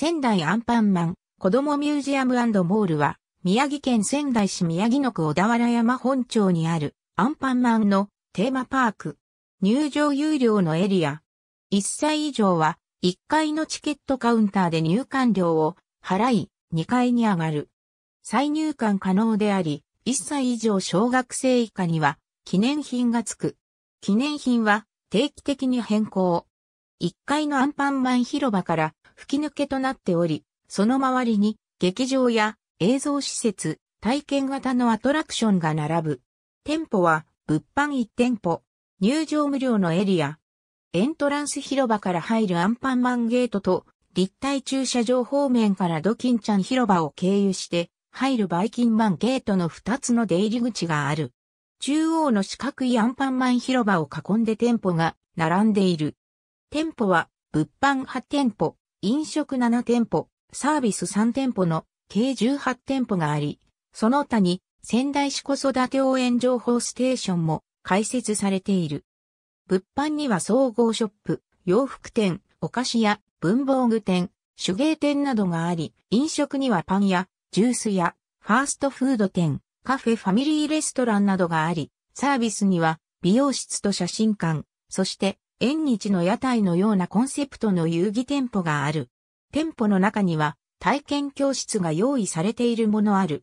仙台アンパンマン、子供ミュージアムモールは、宮城県仙台市宮城野区小田原山本町にある、アンパンマンのテーマパーク。入場有料のエリア。1歳以上は、1階のチケットカウンターで入館料を払い、2階に上がる。再入館可能であり、1歳以上小学生以下には、記念品がつく。記念品は、定期的に変更。1階のアンパンマン広場から吹き抜けとなっており、その周りに劇場や映像施設、体験型のアトラクションが並ぶ。店舗は物販1店舗、入場無料のエリア。エントランス広場から入るアンパンマンゲートと立体駐車場方面からドキンちゃん広場を経由して入るバイキンマンゲートの2つの出入り口がある。中央の四角いアンパンマン広場を囲んで店舗が並んでいる。店舗は、物販8店舗、飲食7店舗、サービス3店舗の計18店舗があり、その他に仙台市子育て応援情報ステーションも開設されている。物販には総合ショップ、洋服店、お菓子屋、文房具店、手芸店などがあり、飲食にはパン屋、ジュース屋、ファーストフード店、カフェファミリーレストランなどがあり、サービスには美容室と写真館、そして縁日の屋台のようなコンセプトの遊戯店舗がある。店舗の中には体験教室が用意されているものある。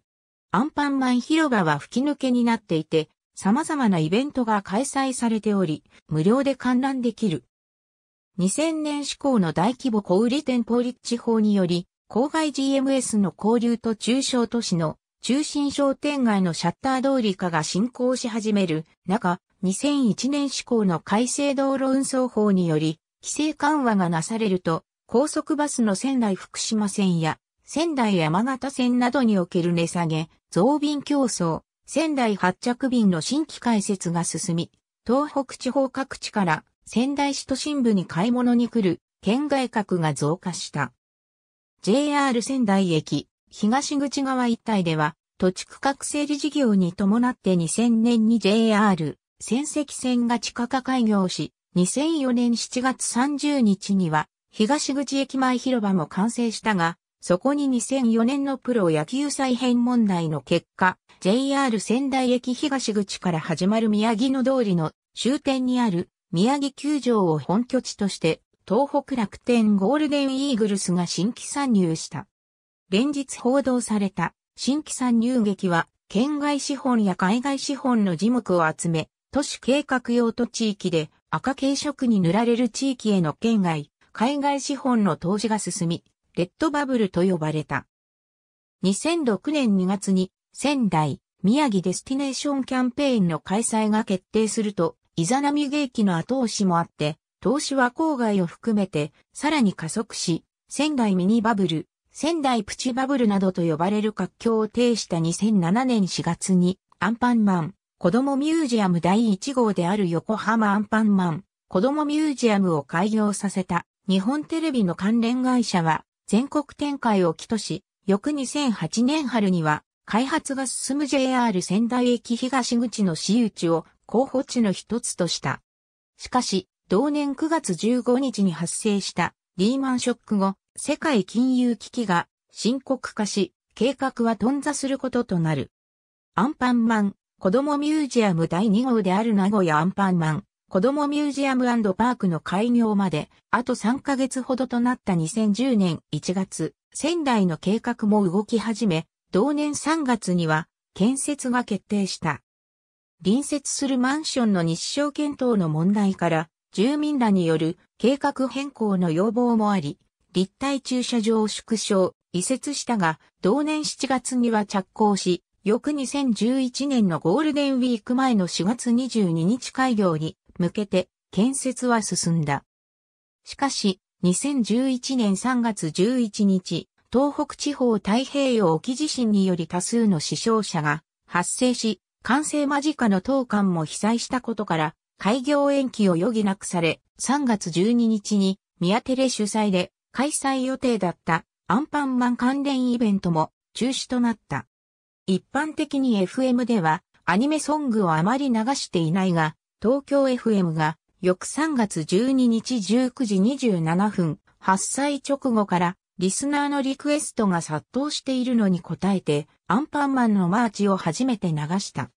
アンパンマン広場は吹き抜けになっていて、様々なイベントが開催されており、無料で観覧できる。2000年志向の大規模小売店法立地法により、郊外 GMS の交流と中小都市の中心商店街のシャッター通り化が進行し始める中、2001年施行の改正道路運送法により、規制緩和がなされると、高速バスの仙台福島線や仙台山形線などにおける値下げ、増便競争、仙台発着便の新規開設が進み、東北地方各地から仙台市都心部に買い物に来る県外客が増加した。JR 仙台駅東口側一帯では土地区画整理事業に伴って2000年に JR 戦績線が地下化開業し、2004年7月30日には、東口駅前広場も完成したが、そこに2004年のプロ野球再編問題の結果、JR 仙台駅東口から始まる宮城の通りの終点にある宮城球場を本拠地として、東北楽天ゴールデンイーグルスが新規参入した。連日報道された新規参入劇は、県外資本や海外資本の字幕を集め、都市計画用途地域で赤系色に塗られる地域への県外、海外資本の投資が進み、レッドバブルと呼ばれた。2006年2月に仙台、宮城デスティネーションキャンペーンの開催が決定すると、イザナミゲーの後押しもあって、投資は郊外を含めてさらに加速し、仙台ミニバブル、仙台プチバブルなどと呼ばれる活況を呈した2007年4月にアンパンマン、子供ミュージアム第1号である横浜アンパンマン、子供ミュージアムを開業させた日本テレビの関連会社は全国展開を起とし、翌2008年春には開発が進む JR 仙台駅東口の私有地を候補地の一つとした。しかし、同年9月15日に発生したリーマンショック後、世界金融危機が深刻化し、計画は頓挫することとなる。アンパンマン、子供ミュージアム第2号である名古屋アンパンマン、子供ミュージアムパークの開業まで、あと3ヶ月ほどとなった2010年1月、仙台の計画も動き始め、同年3月には、建設が決定した。隣接するマンションの日照検討の問題から、住民らによる計画変更の要望もあり、立体駐車場を縮小、移設したが、同年7月には着工し、翌2011年のゴールデンウィーク前の4月22日開業に向けて建設は進んだ。しかし、2011年3月11日、東北地方太平洋沖地震により多数の死傷者が発生し、完成間近の当館も被災したことから、開業延期を余儀なくされ、3月12日に宮テレ主催で開催予定だったアンパンマン関連イベントも中止となった。一般的に FM ではアニメソングをあまり流していないが、東京 FM が翌3月12日19時27分、発災直後からリスナーのリクエストが殺到しているのに応えて、アンパンマンのマーチを初めて流した。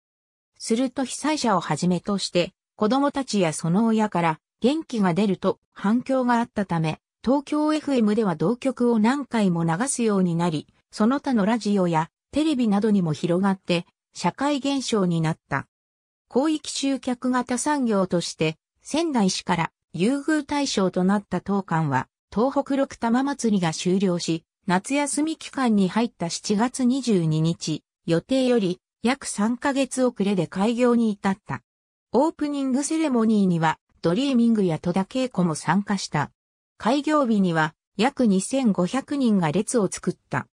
すると被災者をはじめとして、子供たちやその親から元気が出ると反響があったため、東京 FM では同曲を何回も流すようになり、その他のラジオやテレビなどにも広がって社会現象になった。広域集客型産業として、仙台市から優遇対象となった当館は、東北六玉祭りが終了し、夏休み期間に入った7月22日、予定より約3ヶ月遅れで開業に至った。オープニングセレモニーには、ドリーミングや戸田恵子も参加した。開業日には、約2500人が列を作った。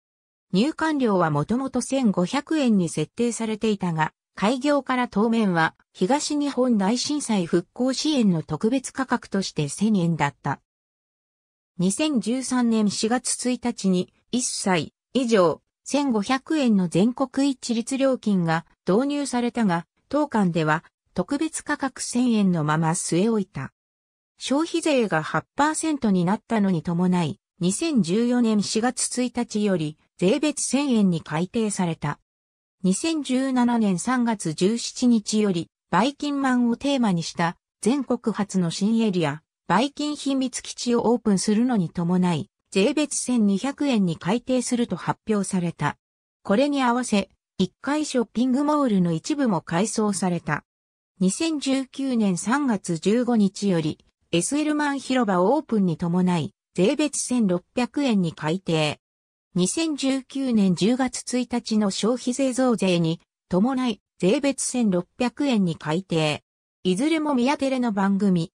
入館料はもともと1500円に設定されていたが、開業から当面は東日本大震災復興支援の特別価格として1000円だった。2013年4月1日に1歳以上1500円の全国一律料金が導入されたが、当館では特別価格1000円のまま据え置いた。消費税が8%になったのに伴い、2014年4月1日より税別1000円に改定された。2017年3月17日より、バイキンマンをテーマにした全国初の新エリア、バイキン秘密基地をオープンするのに伴い、税別1200円に改定すると発表された。これに合わせ、1階ショッピングモールの一部も改装された。2019年3月15日より、SL マン広場をオープンに伴い、税別1600円に改定。2019年10月1日の消費税増税に伴い税別1600円に改定。いずれも宮テレの番組。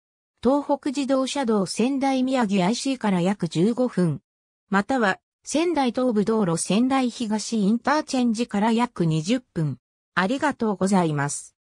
東北自動車道仙台宮城 IC から約15分。または仙台東部道路仙台東インターチェンジから約20分。ありがとうございます。